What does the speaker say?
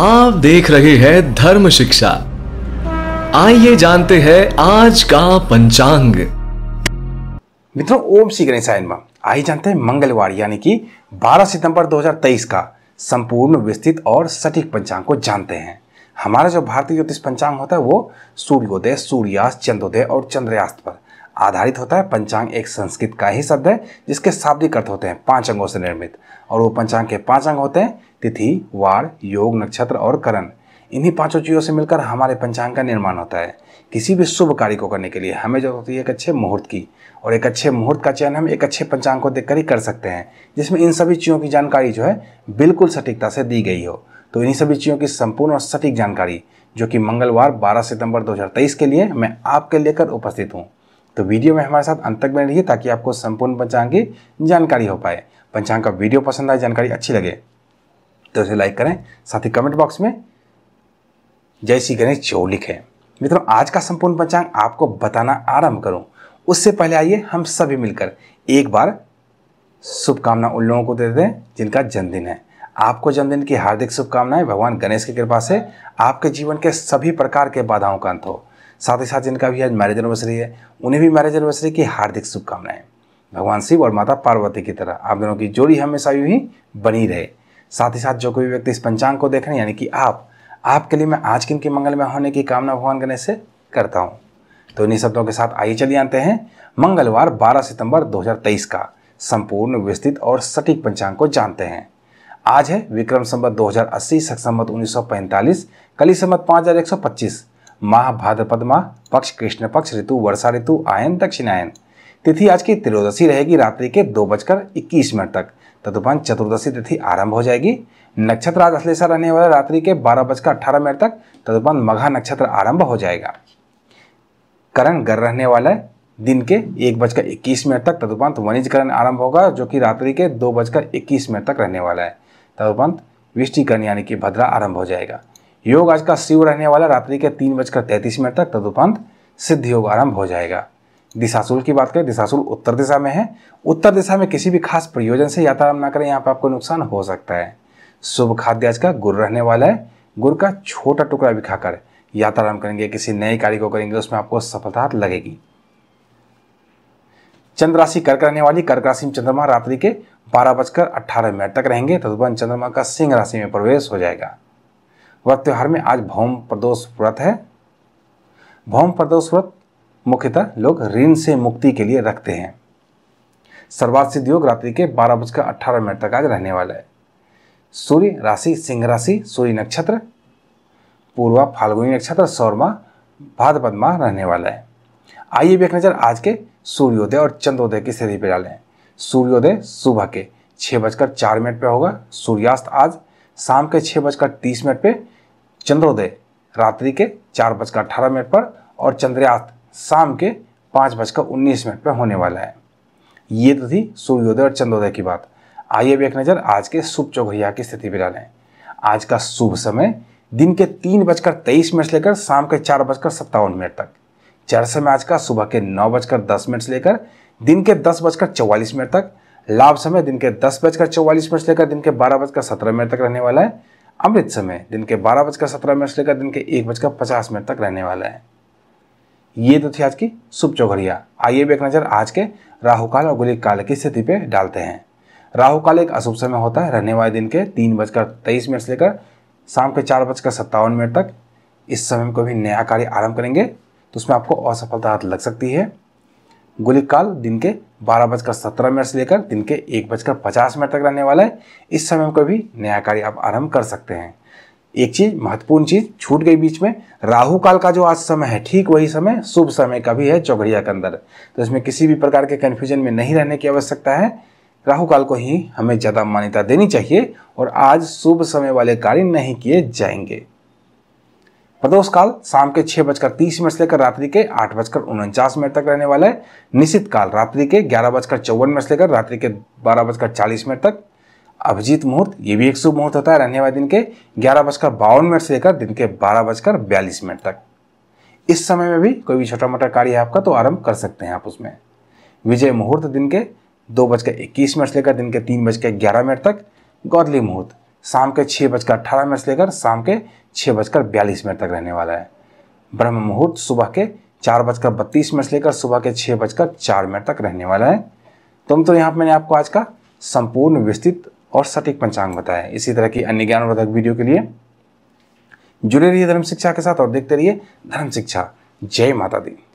आप देख रहे हैं धर्म शिक्षा आइए जानते हैं आज का पंचांग मित्रों ओम श्री गणेशाय आइए जानते हैं मंगलवार यानी कि 12 सितंबर 2023 का संपूर्ण विस्तृत और सटीक पंचांग को जानते हैं हमारा जो भारतीय ज्योतिष पंचांग होता है वो सूर्योदय सूर्यास्त चंद्रोदय और चंद्रयास्त पर आधारित होता है पंचांग एक संस्कृत का ही शब्द है जिसके शाब्दिक अर्थ होते हैं पांच अंगों से निर्मित और वो पंचांग के पांच अंग होते हैं तिथि वार योग नक्षत्र और करण इन्हीं पांचों चीज़ों से मिलकर हमारे पंचांग का निर्माण होता है किसी भी शुभ कार्य को करने के लिए हमें जरूरत होती है एक अच्छे मुहूर्त की और एक अच्छे मुहूर्त का चयन हम एक अच्छे पंचांग को देखकर ही कर सकते हैं जिसमें इन सभी चीज़ों की जानकारी जो है बिल्कुल सटीकता से दी गई हो तो इन्हीं सभी चीज़ों की संपूर्ण और सटीक जानकारी जो कि मंगलवार 12 सितंबर 2023 के लिए मैं आपके लेकर उपस्थित हूँ तो वीडियो में हमारे साथ अंत तक बने रहिए ताकि आपको संपूर्ण पंचांग की जानकारी हो पाए पंचांग का वीडियो पसंद आए जानकारी अच्छी लगे तो उसे लाइक करें साथ ही कमेंट बॉक्स में जय श्री गणेश जो लिखें मित्रों आज का संपूर्ण पंचांग आपको बताना आरंभ करूं उससे पहले आइए हम सभी मिलकर एक बार शुभकामना उन लोगों को दे दें जिनका जन्मदिन है आपको जन्मदिन की हार्दिक शुभकामनाएं भगवान गणेश की कृपा से आपके जीवन के सभी प्रकार के बाधाओं का अंत हो साथ ही साथ जिनका भी आज मैरिज एनिवर्सरी है उन्हें भी मैरिज एनिवर्सरी की हार्दिक शुभकामनाएं भगवान शिव और माता पार्वती की तरह आप दोनों की जोड़ी हमेशा यूं ही बनी रहे साथ ही साथ जो कोई व्यक्ति इस पंचांग को देख रहे हैं यानी कि आप आपके लिए मैं आज किन के में होने की कामना भगवान गणेश से करता हूँ तो इन्हीं शब्दों के साथ आइए चलिए आते हैं मंगलवार 12 सितंबर 2023 का संपूर्ण विस्तृत और सटीक पंचांग को जानते हैं आज है विक्रम संबत 2080 उन्नीस संबत पैंतालीस कली संबत पाँच हजार एक सौ पच्चीस माह भाद्रपद माह पक्ष कृष्ण पक्ष ऋतु वर्षा ऋतु आयन दक्षिणायन तिथि आज की त्रयोदशी रहेगी रात्रि के दो बजकर इक्कीस मिनट तक तदुपरांत चतुर्दशी तिथि आरंभ हो जाएगी नक्षत्र आज अश्लेषा रहने वाला रात्रि के बारह बजकर अठारह मिनट तक तदुपरांत मघा नक्षत्र आरंभ हो जाएगा करण गर रहने वाला है दिन के एक बजकर इक्कीस मिनट तक तदुपरांत करण आरंभ होगा जो कि रात्रि के दो बजकर इक्कीस मिनट तक रहने वाला है तदुपरांत विष्टिकरण यानी कि भद्रा आरंभ हो जाएगा योग आज का शिव रहने वाला रात्रि के तीन बजकर तैंतीस मिनट तक तदुपांत सिद्ध योग आरंभ हो जाएगा दिशासुल की बात करें दिशासुल उत्तर दिशा में है उत्तर दिशा में किसी भी खास प्रयोजन से यात्रा ना करें यहाँ पर आपको नुकसान हो सकता है शुभ खाद्य आज का गुर रहने वाला है गुर का छोटा टुकड़ा भी खाकर यात्रा करेंगे किसी नए कार्य को करेंगे उसमें आपको सफलता लगेगी चंद्र राशि कर्क रहने वाली कर्क राशि में चंद्रमा रात्रि के बारह बजकर अट्ठारह मिनट तक रहेंगे तदुपरांत चंद्रमा का सिंह राशि में प्रवेश हो जाएगा वह त्यौहार में आज भौम प्रदोष व्रत है भौम प्रदोष व्रत मुख्यतः लोग ऋण से मुक्ति के लिए रखते हैं सर्वात सिद्ध योग रात्रि के बारह बजकर अट्ठारह मिनट तक आज रहने वाला है सूर्य राशि सिंह राशि सूर्य नक्षत्र पूर्वा फाल्गुनी नक्षत्र सौरमा भाद्रपद माह रहने वाला है आइए भी एक नज़र आज के सूर्योदय और चंद्रोदय की स्थिति पर डालें सूर्योदय सुबह के छः बजकर चार मिनट पर होगा सूर्यास्त आज शाम के छः बजकर तीस मिनट पर चंद्रोदय रात्रि के चार बजकर अठारह मिनट पर और चंद्रयास्त शाम के पाँच बजकर उन्नीस मिनट पर होने वाला है ये तो थी सूर्योदय और चंद्रोदय की बात आइए भी एक नज़र आज के शुभ चौघरिया की स्थिति पर डालें आज का शुभ समय दिन के तीन बजकर तेईस मिनट से लेकर शाम के चार बजकर सत्तावन मिनट तक चार समय आज का सुबह के नौ बजकर दस मिनट से लेकर दिन के दस बजकर चौवालीस मिनट तक लाभ समय दिन के दस बजकर चौवालीस मिनट से लेकर दिन के बारह बजकर सत्रह मिनट तक रहने वाला है अमृत समय दिन के बारह बजकर सत्रह मिनट से लेकर दिन के एक बजकर पचास मिनट तक रहने वाला है ये तो थी आज की शुभ चौघड़िया आइए भी एक नज़र आज के राहुकाल और गुलिक काल की स्थिति पे डालते हैं राहुकाल एक अशुभ समय होता है रहने वाले दिन के तीन बजकर तेईस मिनट से लेकर शाम के चार बजकर सत्तावन मिनट तक इस समय में कोई भी नया कार्य आरंभ करेंगे तो उसमें आपको असफलता लग सकती है काल दिन के बारह बजकर सत्रह मिनट से लेकर दिन के एक बजकर पचास मिनट तक रहने वाला है इस समय में कभी नया कार्य आप आरंभ कर सकते हैं एक चीज महत्वपूर्ण चीज छूट गई बीच में राहु काल का जो आज समय है ठीक वही समय शुभ समय का भी है चौघड़िया के अंदर तो इसमें किसी भी प्रकार के कन्फ्यूजन में नहीं रहने की आवश्यकता है राहु काल को ही हमें ज़्यादा मान्यता देनी चाहिए और आज शुभ समय वाले कार्य नहीं किए जाएंगे प्रदोष काल शाम के छह बजकर तीस मिनट से लेकर रात्रि के आठ बजकर उनचास मिनट तक रहने वाला है निश्चित काल रात्रि के ग्यारह बजकर चौवन मिनट से लेकर रात्रि के बारह बजकर चालीस मिनट तक अभिजीत मुहूर्त ये भी एक शुभ मुहूर्त होता है रहने वाले दिन के ग्यारह बजकर बावन मिनट से लेकर दिन के बारह बजकर बयालीस मिनट तक इस समय में भी कोई भी छोटा मोटा कार्य है आपका तो आरंभ कर सकते हैं आप उसमें विजय मुहूर्त दिन के दो बजकर इक्कीस मिनट से लेकर दिन के तीन बजकर ग्यारह मिनट तक गौदली मुहूर्त शाम के छः बजकर अट्ठारह मिनट से लेकर शाम के छः बजकर बयालीस मिनट तक रहने वाला है ब्रह्म मुहूर्त सुबह के चार बजकर बत्तीस मिनट से लेकर सुबह के छः बजकर चार मिनट तक रहने वाला है तो तो यहाँ पर मैंने आपको आज का संपूर्ण विस्तृत और सटीक पंचांग बताया इसी तरह की अन्य ज्ञानवर्धक वीडियो के लिए जुड़े रहिए धर्म शिक्षा के साथ और देखते रहिए धर्म शिक्षा जय माता दी